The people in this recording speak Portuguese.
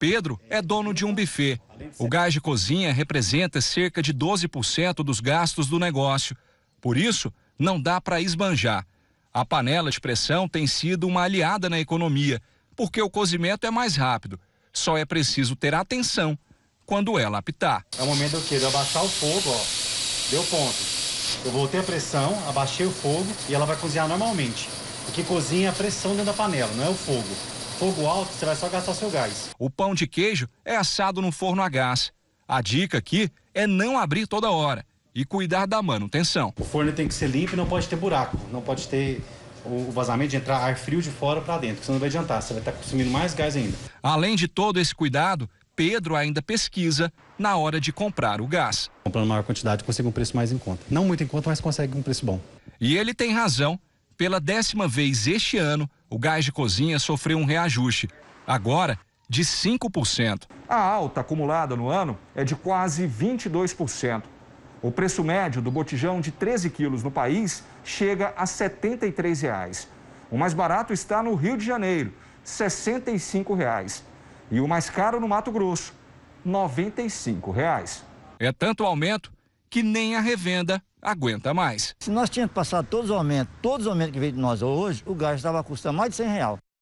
Pedro é dono de um buffet. O gás de cozinha representa cerca de 12% dos gastos do negócio. Por isso, não dá para esbanjar. A panela de pressão tem sido uma aliada na economia, porque o cozimento é mais rápido. Só é preciso ter atenção quando ela apitar. É o momento do quê? De abaixar o fogo, ó. Deu ponto. Eu voltei a pressão, abaixei o fogo e ela vai cozinhar normalmente. O que cozinha é a pressão dentro da panela, não é o fogo fogo alto, você vai só gastar seu gás. O pão de queijo é assado no forno a gás. A dica aqui é não abrir toda hora e cuidar da manutenção. O forno tem que ser limpo e não pode ter buraco, não pode ter o vazamento de entrar ar frio de fora para dentro, senão não vai adiantar, você vai estar tá consumindo mais gás ainda. Além de todo esse cuidado, Pedro ainda pesquisa na hora de comprar o gás. Comprando maior quantidade, consegue um preço mais em conta. Não muito em conta, mas consegue um preço bom. E ele tem razão. Pela décima vez este ano, o gás de cozinha sofreu um reajuste, agora de 5%. A alta acumulada no ano é de quase 22%. O preço médio do botijão de 13 quilos no país chega a R$ 73. Reais. O mais barato está no Rio de Janeiro, R$ 65. Reais. E o mais caro no Mato Grosso, R$ 95. Reais. É tanto aumento que nem a revenda aguenta mais. Se nós tínhamos passado todos os aumentos, todos os aumentos que veio de nós hoje, o gás estava custando mais de 100 real.